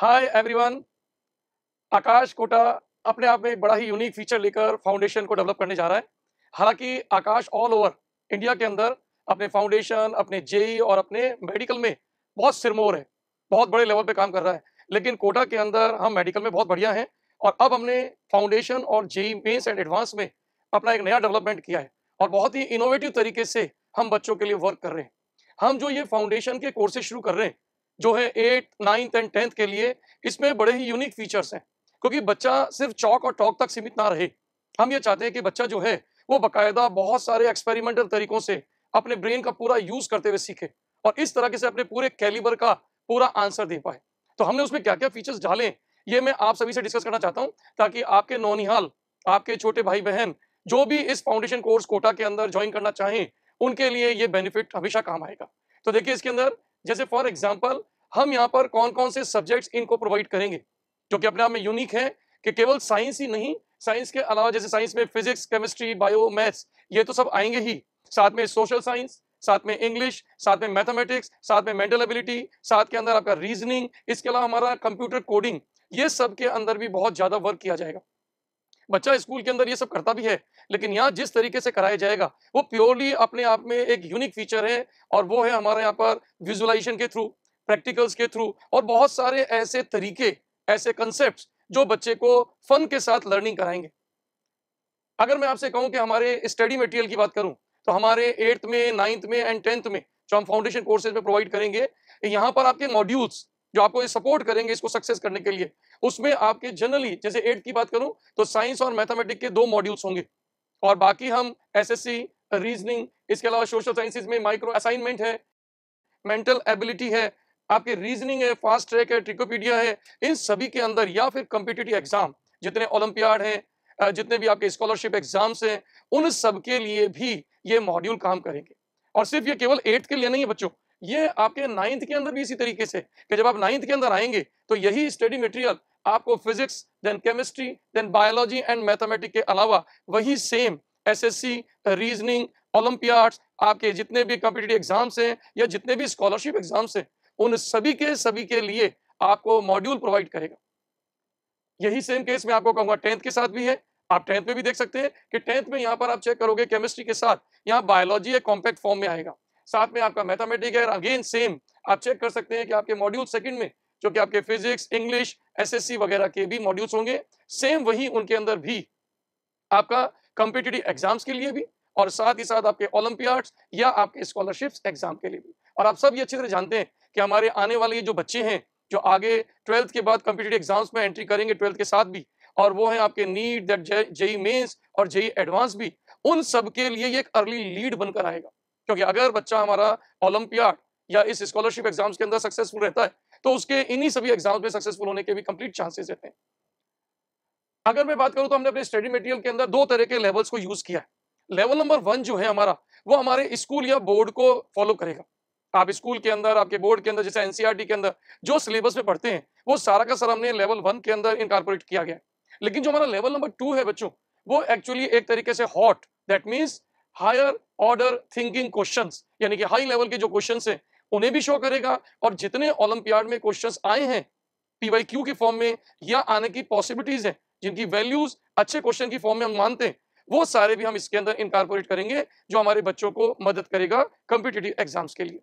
Hi everyone आकाश कोटा अपने आप में बड़ा ही यूनिक फीचर लेकर फाउंडेशन को डेवलप करने जा रहा है हालांकि आकाश ऑल ओवर इंडिया के अंदर अपने फाउंडेशन अपने जेई e और अपने मेडिकल में बहुत सिरमोर है बहुत बड़े लेवल पे काम कर रहा है लेकिन कोटा के अंदर हम मेडिकल में बहुत बढ़िया हैं और अब हमने फाउंडेशन और जेई मेन्स एंड एडवांस में अपना एक नया डेवलपमेंट किया है और बहुत ही इनोवेटिव तरीके से हम बच्चों के लिए वर्क कर रहे हैं हम जो ये फाउंडेशन के कोर्सेज शुरू कर रहे हैं जो है एट नाइन्थ एंड टेंथ के लिए इसमें बड़े ही यूनिक फीचर्स हैं क्योंकि बच्चा सिर्फ चौक और टॉक तक सीमित ना रहे हम ये चाहते हैं कि बच्चा जो है वो बाकायदा बहुत सारे एक्सपेरिमेंटल तरीकों से अपने ब्रेन का पूरा यूज करते हुए सीखे और इस तरह से अपने पूरे कैलिबर का पूरा आंसर दे पाए तो हमने उसमें क्या क्या फीचर्स डाले ये मैं आप सभी से डिस्कस करना चाहता हूँ ताकि आपके नौनिहाल आपके छोटे भाई बहन जो भी इस फाउंडेशन कोर्स कोटा के अंदर ज्वाइन करना चाहें उनके लिए ये बेनिफिट हमेशा काम आएगा तो देखिए इसके अंदर जैसे फॉर एग्जाम्पल हम यहाँ पर कौन कौन से सब्जेक्ट्स इनको प्रोवाइड करेंगे जो कि अपने आप में यूनिक है कि केवल साइंस ही नहीं साइंस के अलावा जैसे साइंस में फिजिक्स केमिस्ट्री बायो मैथ्स ये तो सब आएंगे ही साथ में सोशल साइंस साथ में इंग्लिश साथ में मैथमेटिक्स साथ में मेंटल एबिलिटी साथ के अंदर आपका रीजनिंग इसके अलावा हमारा कंप्यूटर कोडिंग ये सब के अंदर भी बहुत ज़्यादा वर्क किया जाएगा बच्चा स्कूल के अंदर ये सब करता भी है लेकिन यहाँ जिस तरीके से कराया जाएगा वो प्योरली अपने आप में एक यूनिक फीचर है और वो है हमारे यहाँ पर विजुअलाइजेशन के थ्रू प्रैक्टिकल्स के थ्रू और बहुत सारे ऐसे तरीके ऐसे कंसेप्ट जो बच्चे को फन के साथ लर्निंग कराएंगे अगर मैं आपसे कहूँ कि हमारे स्टडी मटेरियल की बात करूं तो हमारे एट्थ में नाइन्थ में एंड टेंथ में जो हम फाउंडेशन कोर्सेज में प्रोवाइड करेंगे यहाँ पर आपके मॉड्यूल्स जो आपको सपोर्ट करेंगे इसको सक्सेस करने के लिए उसमें आपके जनरली जैसे एट की बात करूं तो साइंस और मैथमेटिक्स के दो मॉड्यूल्स होंगे और बाकी हम एसएससी रीजनिंग इसके अलावा सोशल साइंसेज में माइक्रो असाइनमेंट है मेंटल एबिलिटी है आपके रीजनिंग है फास्ट ट्रैक है ट्रिकोपीडिया है इन सभी के अंदर या फिर कम्पिटेटिव एग्जाम जितने ओलंपियाड हैं जितने भी आपके स्कॉलरशिप एग्जाम्स हैं उन सब के लिए भी ये मॉड्यूल काम करेंगे और सिर्फ ये केवल एट्थ के लिए नहीं है बच्चों ये आपके नाइन्थ के अंदर भी इसी तरीके से कि जब आप नाइन्थ के अंदर आएंगे तो यही स्टडी मटेरियल आपको physics then chemistry then biology and mathematics के अलावा वही सेम एसएससी रीजनिंग ओलंपियाड्स आपके जितने भी कॉम्पिटेटिव एग्जाम्स हैं या जितने भी स्कॉलरशिप एग्जाम्स हैं उन सभी के सभी के लिए आपको मॉड्यूल प्रोवाइड करेगा यही सेम केस में आपको कहूंगा टेंथ के साथ भी है आप टेंथ में भी देख सकते हैं कि टेंथ में यहाँ पर आप चेक करोगे केमिस्ट्री के साथ यहाँ बायोलॉजी एक कॉम्पैक्ट फॉर्म में आएगा साथ में आपका मैथमेटिक्स है अगेन सेम आप चेक कर सकते हैं कि आपके मॉड्यूल सेकंड में जो कि आपके फिजिक्स इंग्लिश एसएससी वगैरह के भी मॉड्यूल्स होंगे सेम वही उनके अंदर भी आपका कॉम्पिटेटिव एग्जाम्स के लिए भी और साथ ही साथ आपके ओलंपियाड्स या आपके स्कॉलरशिप्स एग्जाम के लिए भी और आप सब ये अच्छी तरह जानते हैं कि हमारे आने वाले जो बच्चे हैं जो आगे ट्वेल्थ के बाद कॉम्पिटेटिव एग्जाम्स में एंट्री करेंगे ट्वेल्थ के साथ भी और वो है आपके नीट दैट जेई मेन्स और जेई एडवांस e भी उन सब के लिए ये एक अर्ली लीड बनकर आएगा क्योंकि अगर बच्चा हमारा ओलंपियाड या इस स्कॉलरशिप एग्जाम्स के अंदर सक्सेसफुल रहता है तो उसके इन्हीं सभी एग्जाम्स में सक्सेसफुल होने के भी कंप्लीट चांसेस रहते हैं अगर मैं बात करूं तो हमने अपने स्टडी मटेरियल के अंदर दो तरह के लेवल्स को यूज किया है लेवल नंबर वन जो है हमारा वो हमारे स्कूल या बोर्ड को फॉलो करेगा आप स्कूल के अंदर आपके बोर्ड के अंदर जैसे एनसीईआरटी e के अंदर जो सिलेबस में पढ़ते हैं वो सारा का सारा हमने लेवल वन के अंदर इनकारपोरेट किया गया लेकिन जो हमारा लेवल नंबर टू है बच्चों वो एक्चुअली एक तरीके से HOT that means higher order thinking question यानी कि हाई लेवल के जो क्वेश्चन है उन्हें भी शो करेगा और जितने ओलंपियाड में क्वेश्चंस आए हैं पीवाई क्यू के फॉर्म में या आने की पॉसिबिलिटीज हैं जिनकी वैल्यूज अच्छे क्वेश्चन की फॉर्म में हम मानते हैं वो सारे भी हम इसके अंदर इनकारपोरेट करेंगे जो हमारे बच्चों को मदद करेगा कम्पिटेटिव एग्जाम्स के लिए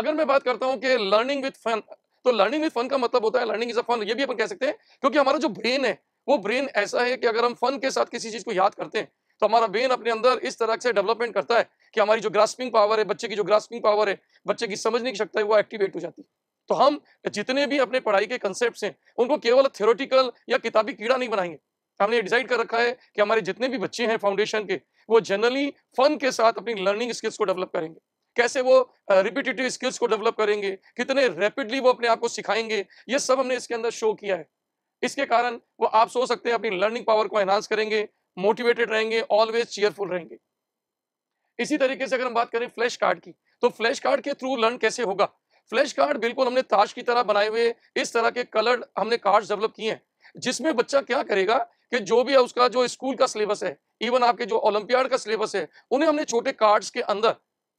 अगर मैं बात करता हूँ कि लर्निंग विद फन तो लर्निंग विद फन का मतलब होता है लर्निंग इज अ फन ये भी अपन कह सकते हैं क्योंकि हमारा जो ब्रेन है वो ब्रेन ऐसा है कि अगर हम फन के साथ किसी चीज को याद करते हैं तो हमारा ब्रेन अपने अंदर इस तरह से डेवलपमेंट करता है कि हमारी जो ग्रास्पिंग पावर है बच्चे की जो ग्रास्पिंग पावर है बच्चे की समझने की शक्ति है वो एक्टिवेट हो जाती है तो हम जितने भी अपने पढ़ाई के कंसेप्ट हैं उनको केवल थियोरटिकल या किताबी कीड़ा नहीं बनाएंगे हमने डिसाइड कर रखा है कि हमारे जितने भी बच्चे हैं फाउंडेशन के वो जनरली फन के साथ अपनी लर्निंग स्किल्स को डेवलप करेंगे कैसे वो रिपीटेटिव स्किल्स को डेवलप करेंगे कितने रैपिडली वो अपने आप को सिखाएंगे ये सब हमने इसके अंदर शो किया है इसके कारण वो आप सोच सकते हैं अपनी लर्निंग पावर को एनहांस करेंगे मोटिवेटेड रहेंगे ऑलवेज चेयरफुल रहेंगे इसी तरीके से अगर हम बात करें फ्लैश कार्ड की तो फ्लैश कार्ड के थ्रू लर्न कैसे होगा फ्लैश कार्ड बिल्कुल हमने ताश की तरह बनाए हुए इस तरह के कलर हमने कार्ड डेवलप किए हैं जिसमें बच्चा क्या करेगा कि जो भी है उसका जो स्कूल का सिलेबस है इवन आपके जो ओलंपियाड का सिलेबस है उन्हें हमने छोटे कार्ड्स के अंदर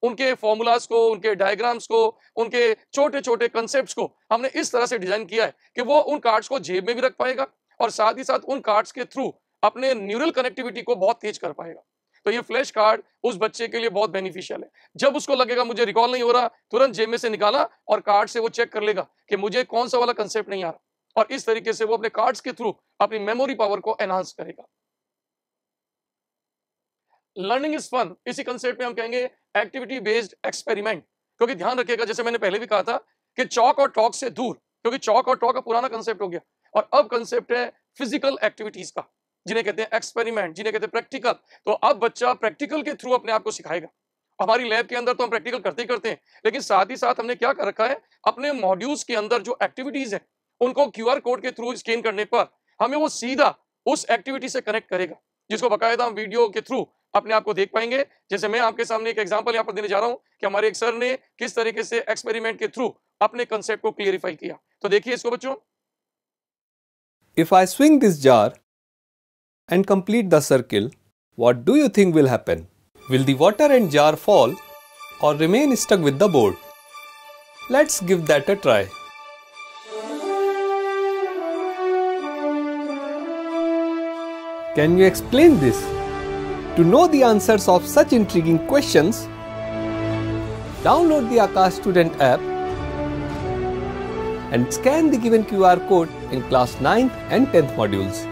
उनके फॉर्मूलाज को उनके डायग्राम्स को उनके छोटे छोटे कंसेप्ट को हमने इस तरह से डिजाइन किया है कि वो उन कार्ड्स को जेब में भी रख पाएगा और साथ ही साथ उन कार्ड्स के थ्रू अपने न्यूरल कनेक्टिविटी को बहुत तेज कर पाएगा तो ये फ्लैश कार्ड उस बच्चे के लिए बहुत बेनिफिशियल है जब उसको लगेगा मुझे रिकॉल नहीं हो रहा तुरंत जेब में से निकाला और कार्ड से वो चेक कर लेगा कि मुझे कौन सा वाला कंसेप्ट नहीं आ रहा और इस तरीके से वो अपने कार्ड्स के थ्रू अपनी मेमोरी पावर को एनहांस करेगा लर्निंग इज फन इसी कंसेप्ट में हम कहेंगे एक्टिविटी बेस्ड एक्सपेरिमेंट क्योंकि ध्यान रखिएगा जैसे मैंने पहले भी कहा था कि चौक और टॉक से दूर क्योंकि चौक और टॉक का पुराना कंसेप्ट हो गया और अब कंसेप्ट है फिजिकल एक्टिविटीज का जिन्हें कहते हैं एक्सपेरिमेंट जिन्हें कहते हैं प्रैक्टिकल तो अब बच्चा प्रैक्टिकल के थ्रू अपने आप को सिखाएगा हमारी लैब के अंदर तो हम प्रैक्टिकल करते ही करते हैं लेकिन साथ ही साथ हमने क्या कर रखा है अपने मॉड्यूल्स के अंदर जो एक्टिविटीज है उनको क्यूआर कोड के थ्रू स्कैन करने पर हमें वो सीधा उस एक्टिविटी से कनेक्ट करेगा जिसको बकायदा हम वीडियो के थ्रू अपने आप को देख पाएंगे जैसे मैं आपके सामने एक एग्जाम्पल यहाँ पर देने जा रहा हूँ कि हमारे एक सर ने किस तरीके से एक्सपेरिमेंट के थ्रू अपने कंसेप्ट को क्लियरिफाई किया तो देखिए इसको बच्चों if I swing this jar and complete the circle, what do you think will happen? Will the water and jar fall or remain stuck with the board? Let's give that a try. Can you explain this? To know the answers of such intriguing questions, download the Akash Student app and scan the given QR code in class 9th and 10th modules.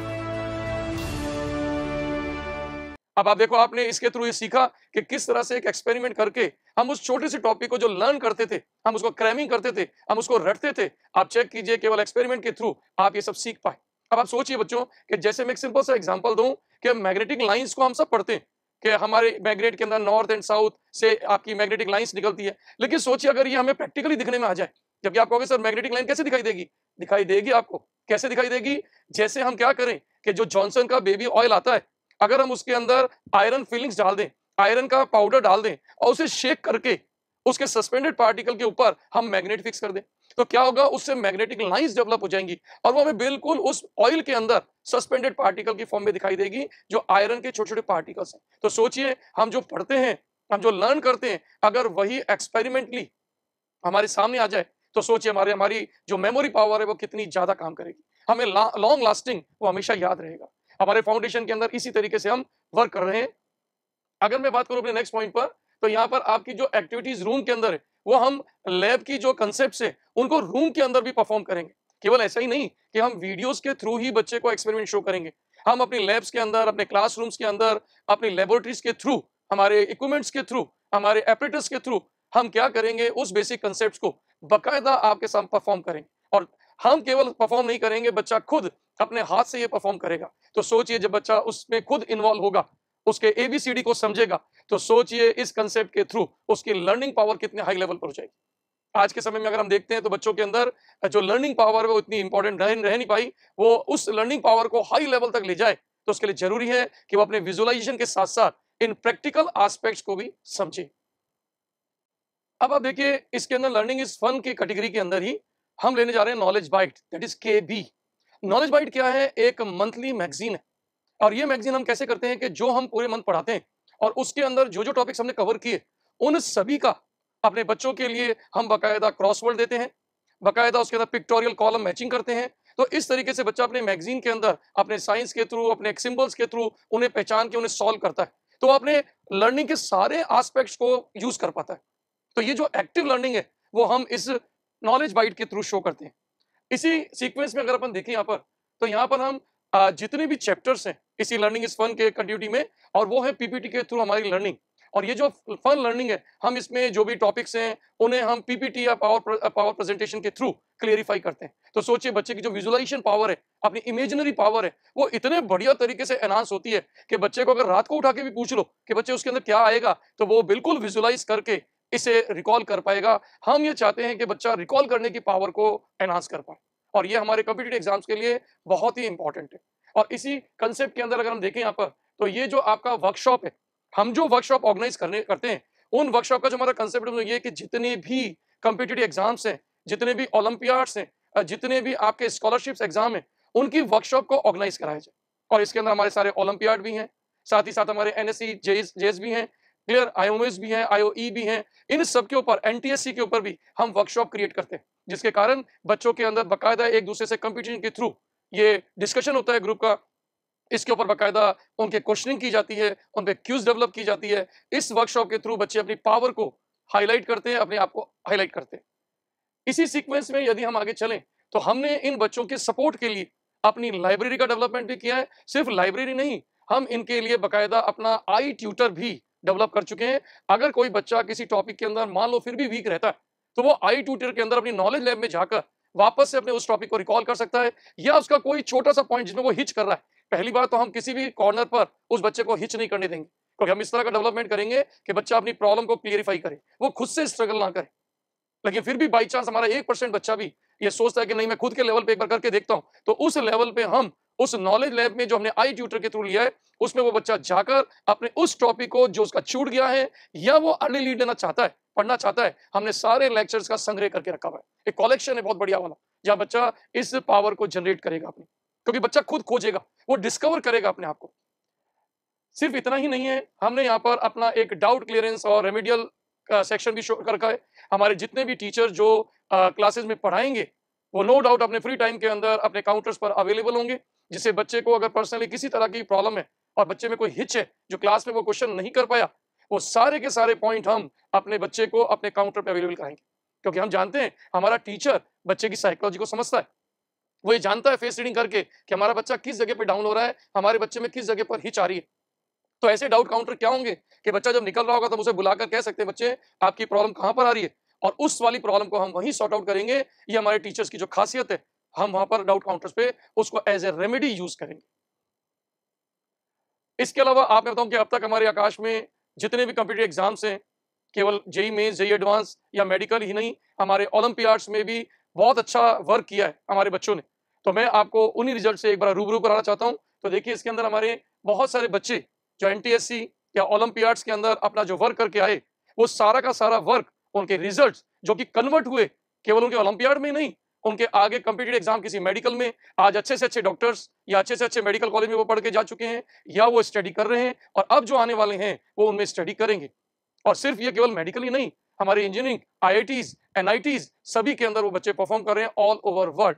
अब आप देखो आपने इसके through ये सीखा कि किस तरह से एक एक्सपेरिमेंट करके हम उस छोटे से टॉपिक को जो लर्न करते थे हम उसको क्रैमिंग करते थे हम उसको रटते थे आप चेक कीजिए केवल एक्सपेरिमेंट के थ्रू आप ये सब सीख पाए अब आप सोचिए बच्चों कि जैसे मैं एक सिंपल सा एग्जाम्पल दूँ कि मैग्नेटिक लाइन्स को हम सब पढ़ते हैं कि हमारे मैग्नेट के अंदर नॉर्थ एंड साउथ से आपकी मैग्नेटिक लाइन्स निकलती है लेकिन सोचिए अगर ये हमें प्रैक्टिकली दिखने में आ जाए जबकि आप कहोगे सर मैग्नेटिक लाइन कैसे दिखाई देगी दिखाई देगी आपको कैसे दिखाई देगी जैसे हम क्या करें कि जो जॉनसन का बेबी ऑयल आता है अगर हम उसके अंदर आयरन फिलिंग्स डाल दें आयरन का पाउडर डाल दें और उसे शेक करके उसके सस्पेंडेड पार्टिकल के ऊपर हम मैग्नेट फिक्स कर दें तो क्या होगा उससे मैग्नेटिक लाइंस डेवलप हो जाएंगी और वो हमें बिल्कुल उस ऑयल के अंदर सस्पेंडेड पार्टिकल की फॉर्म में दिखाई देगी जो आयरन के छोटे छोटे पार्टिकल्स हैं तो सोचिए हम जो पढ़ते हैं हम जो लर्न करते हैं अगर वही एक्सपेरिमेंटली हमारे सामने आ जाए तो सोचिए हमारे हमारी जो मेमोरी पावर है वो कितनी ज्यादा काम करेगी हमें लॉन्ग लास्टिंग वो हमेशा याद रहेगा हमारे फाउंडेशन के अंदर इसी तरीके से हम वर्क कर रहे हैं अगर मैं बात करूं अपने नेक्स्ट पॉइंट पर तो यहाँ पर आपकी जो एक्टिविटीज रूम के अंदर है वो हम लैब की जो कंसेप्ट है उनको रूम के अंदर भी परफॉर्म करेंगे केवल ऐसा ही नहीं कि हम वीडियोस के थ्रू ही बच्चे को एक्सपेरिमेंट शो करेंगे हम अपने लैब्स के अंदर अपने क्लासरूम्स के अंदर अपनी लेबोरेटरीज के थ्रू हमारे इक्विपमेंट्स के थ्रू हमारे एपरेटर्स के थ्रू हम क्या करेंगे उस बेसिक कंसेप्ट को बकायदा आपके सामने परफॉर्म करेंगे और हम केवल परफॉर्म नहीं करेंगे बच्चा खुद अपने हाथ से ये परफॉर्म करेगा तो सोचिए जब बच्चा उसमें खुद इन्वॉल्व होगा उसके एबीसीडी को समझेगा तो सोचिए इस कंसेप्ट के थ्रू उसकी लर्निंग पावर कितने हाई लेवल पर हो जाएगी आज के समय में अगर हम देखते हैं तो बच्चों के अंदर जो लर्निंग पावर वो इतनी इंपॉर्टेंट रह, रह नहीं पाई वो उस लर्निंग पावर को हाई लेवल तक ले जाए तो उसके लिए जरूरी है कि वो अपने विजुअलाइजेशन के साथ साथ इन प्रैक्टिकल एस्पेक्ट्स को भी समझे अब आप देखिए इसके अंदर लर्निंग इज फन की कैटेगरी के अंदर ही हम लेने जा रहे हैं knowledge byte that is K B knowledge byte क्या है एक मंथली मैगजीन है और ये मैगजीन हम कैसे करते हैं कि जो हम पूरे मंथ पढ़ाते हैं और उसके अंदर जो जो टॉपिक्स हमने कवर किए उन सभी का अपने बच्चों के लिए हम बाकायदा क्रॉसवर्ड देते हैं बाकायदा उसके अंदर पिक्टोरियल कॉलम मैचिंग करते हैं तो इस तरीके से बच्चा अपने मैगजीन के अंदर अपने साइंस के थ्रू अपने सिम्बल्स के थ्रू उन्हें पहचान के उन्हें सॉल्व करता है तो अपने लर्निंग के सारे आस्पेक्ट्स को यूज कर पाता है तो ये जो एक्टिव लर्निंग है वो हम इस नॉलेज बाइट के थ्रू शो करते हैं इसी सीक्वेंस में अगर अपन देखें यहाँ पर तो यहाँ पर हम जितने भी चैप्टर्स हैं इसी लर्निंग इस फन के कंटिन्यूटी में और वो है पीपीटी के थ्रू हमारी लर्निंग और ये जो फन लर्निंग है हम इसमें जो भी टॉपिक्स हैं उन्हें हम पीपीटी या पावर पावर प्रेजेंटेशन के थ्रू क्लियरिफाई करते हैं तो सोचिए बच्चे की जो विजुलाइजेशन पावर है अपनी इमेजिनरी पावर है वो इतने बढ़िया तरीके से एनहांस होती है कि बच्चे को अगर रात को उठा के भी पूछ लो कि बच्चे उसके अंदर क्या आएगा तो वो बिल्कुल विजुलाइज करके इसे रिकॉल कर पाएगा हम ये चाहते हैं कि बच्चा रिकॉल करने की पावर को एनहांस कर पाए और ये हमारे कम्पिटेटिव एग्जाम्स के लिए बहुत ही इंपॉर्टेंट है और इसी कंसेप्ट के अंदर अगर हम देखें यहाँ पर तो ये जो आपका वर्कशॉप है हम जो वर्कशॉप ऑर्गेनाइज करने करते हैं उन वर्कशॉप का जो हमारा कंसेप्ट है ये कि जितने भी कंपिटेटिव एग्जाम्स हैं जितने भी ओलंपियाड्स हैं जितने भी आपके स्कॉलरशिप्स एग्जाम हैं उनकी वर्कशॉप को ऑर्गेनाइज कराया जाए और इसके अंदर हमारे सारे ओलंपियाड भी हैं साथ ही साथ हमारे एन एस e भी हैं क्लियर आईओएस भी हैं आईओई e भी हैं इन सब के ऊपर एनटीएससी के ऊपर भी हम वर्कशॉप क्रिएट करते हैं जिसके कारण बच्चों के अंदर बाकायदा एक दूसरे से कंपटीशन के थ्रू ये डिस्कशन होता है ग्रुप का इसके ऊपर बाकायदा उनके क्वेश्चनिंग की जाती है उन पर क्यूज डेवलप की जाती है इस वर्कशॉप के थ्रू बच्चे अपनी पावर को हाईलाइट करते हैं अपने आप को हाईलाइट करते हैं इसी सीक्वेंस में यदि हम आगे चलें तो हमने इन बच्चों के सपोर्ट के लिए अपनी लाइब्रेरी का डेवलपमेंट भी किया है सिर्फ लाइब्रेरी नहीं हम इनके लिए बाकायदा अपना आई ट्यूटर भी डेवलप कर चुके हैं अगर कोई बच्चा किसी टॉपिक के अंदर मान लो फिर भी वीक रहता है तो वो आई ट्यूटर के अंदर अपनी नॉलेज लैब में जाकर वापस से अपने उस टॉपिक को रिकॉल कर सकता है या उसका कोई छोटा सा पॉइंट जिसमें वो हिच कर रहा है पहली बार तो हम किसी भी कॉर्नर पर उस बच्चे को हिच नहीं करने देंगे क्योंकि हम इस तरह का डेवलपमेंट करेंगे कि बच्चा अपनी प्रॉब्लम को क्लियरिफाई करे वो खुद से स्ट्रगल ना करे लेकिन फिर भी बाई चांस हमारा एक परसेंट बच्चा भी ये सोचता है कि नहीं मैं खुद के लेवल पे एक बार करके देखता हूँ तो उस लेवल पे हम उस नॉलेज लैब में जो हमने आई ट्यूटर के थ्रू लिया है उसमें वो बच्चा जाकर अपने उस टॉपिक को जो उसका छूट गया है या वो अर्ली लीड लेना चाहता है पढ़ना चाहता है हमने सारे लेक्चर्स का संग्रह करके रखा हुआ है एक कॉलेक्शन है बहुत बढ़िया वाला जहाँ बच्चा इस पावर को जनरेट करेगा अपनी क्योंकि बच्चा खुद खोजेगा वो डिस्कवर करेगा अपने आप को सिर्फ इतना ही नहीं है हमने यहाँ पर अपना एक डाउट क्लियरेंस और रेमिडियल सेक्शन भी शो कर रखा है हमारे जितने भी टीचर जो क्लासेस में पढ़ाएंगे वो नो डाउट अपने फ्री टाइम के अंदर अपने काउंटर्स पर अवेलेबल होंगे जिसे बच्चे को अगर पर्सनली किसी तरह की प्रॉब्लम है और बच्चे में कोई हिच है जो क्लास में वो क्वेश्चन नहीं कर पाया वो सारे के सारे पॉइंट हम अपने बच्चे को अपने काउंटर पर अवेलेबल कराएंगे क्योंकि हम जानते हैं हमारा टीचर बच्चे की साइकोलॉजी को समझता है वो ये जानता है फेस रीडिंग करके कि हमारा बच्चा किस जगह पर डाउन हो रहा है हमारे बच्चे में किस जगह पर हिच आ रही है तो ऐसे डाउट काउंटर क्या होंगे कि बच्चा जब निकल रहा होगा तो उसे बुलाकर कह सकते हैं बच्चे आपकी प्रॉब्लम कहाँ पर आ रही है और उस वाली प्रॉब्लम को हम वहीं सॉर्ट आउट करेंगे ये हमारे टीचर्स की जो खासियत है हम वहां पर डाउट काउंटर्स पे उसको एज ए रेमेडी यूज करेंगे इसके अलावा आप मैं बताऊं कि अब तक हमारे आकाश में जितने भी कम्पिटेटिव एग्जाम्स हैं केवल जेई में जेई एडवांस या मेडिकल ही नहीं हमारे ओलंपियाड्स में भी बहुत अच्छा वर्क किया है हमारे बच्चों ने तो मैं आपको उन्हीं रिजल्ट से एक बार रूबरू कराना चाहता हूँ तो देखिए इसके अंदर हमारे बहुत सारे बच्चे जो एन या ओलंपियाड्स के अंदर अपना जो वर्क करके आए वो सारा का सारा वर्क उनके रिजल्ट जो कि कन्वर्ट हुए केवल उनके ओलंपियाड में नहीं उनके आगे कम्पिटेटिव एग्जाम किसी मेडिकल में आज अच्छे से अच्छे डॉक्टर्स या अच्छे से अच्छे मेडिकल कॉलेज में वो पढ़ के जा चुके हैं या वो स्टडी कर रहे हैं और अब जो आने वाले हैं वो उनमें स्टडी करेंगे और सिर्फ ये केवल मेडिकल ही नहीं हमारे इंजीनियरिंग आईआईटीज एनआईटीज सभी के अंदर वो बच्चे परफॉर्म कर रहे हैं ऑल ओवर वर्ल्ड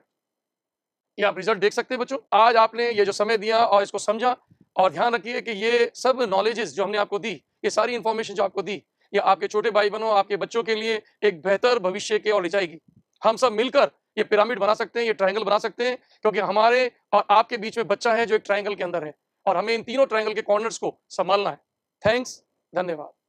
ये आप रिजल्ट देख सकते हैं बच्चों आज आपने ये जो समय दिया और इसको समझा और ध्यान रखिए कि ये सब नॉलेजेस जो हमने आपको दी ये सारी इन्फॉर्मेशन जो आपको दी ये आपके छोटे भाई बहनों आपके बच्चों के लिए एक बेहतर भविष्य की ओर ले जाएगी हम सब मिलकर ये पिरामिड बना सकते हैं ये ट्राइंगल बना सकते हैं क्योंकि हमारे और आपके बीच में बच्चा है जो एक ट्राइंगल के अंदर है और हमें इन तीनों ट्राइंगल के कॉर्नर्स को संभालना है थैंक्स धन्यवाद